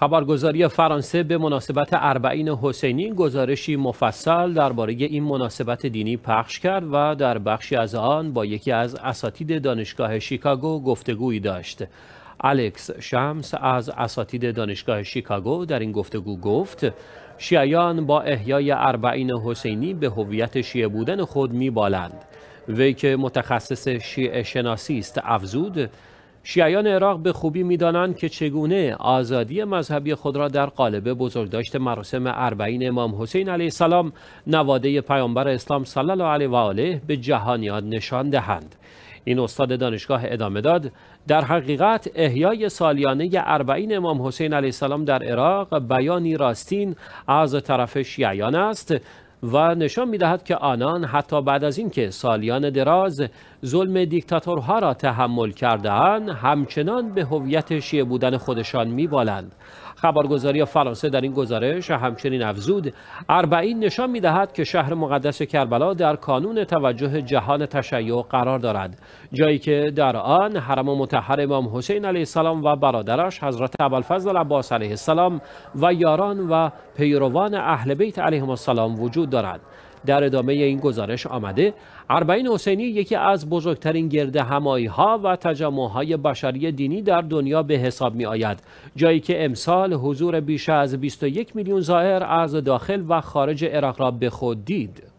خبرگزاری فرانسه به مناسبت اربعین حسینی گزارشی مفصل درباره این مناسبت دینی پخش کرد و در بخشی از آن با یکی از اساتید دانشگاه شیکاگو گفتگویی داشت. الکس شمس از اساتید دانشگاه شیکاگو در این گفتگو گفت شیعیان با احیای اربعین حسینی به هویت شیعه بودن خود بالند وی که متخصص شیعه شناسی است افزود شیعیان عراق به خوبی میدانند که چگونه آزادی مذهبی خود را در قالب بزرگداشت مراسم اربعین امام حسین علیه السلام نواده پیامبر اسلام صلی الله علیه و آله به جهانیان نشان دهند این استاد دانشگاه ادامه داد در حقیقت احیای سالیانه اربعین امام حسین علیه السلام در عراق بیانی راستین از طرف شیعیان است و نشان میدهد که آنان حتی بعد از اینکه سالیان دراز ظلم دیکتاتورها را تحمل کردهاند همچنان به هویت شیعه بودن خودشان میبالند خبرگزاری فرانسه در این گزارش همچنین افزود اربعین نشان میدهد که شهر مقدس کربلا در کانون توجه جهان تشیع قرار دارد جایی که در آن حرم متحر امام حسین علیه السلام و برادرش حضرت ابوالفضل عباس علیه السلام و یاران و پیروان اهل بیت علیهم السلام وجود دارد در ادامه این گزارش آمده اربعین حسینی یکی از بزرگترین گرد همایی ها و تجمع های بشری دینی در دنیا به حساب می آید جایی که امسال حضور بیش از 21 میلیون زائر از داخل و خارج عراق را به خود دید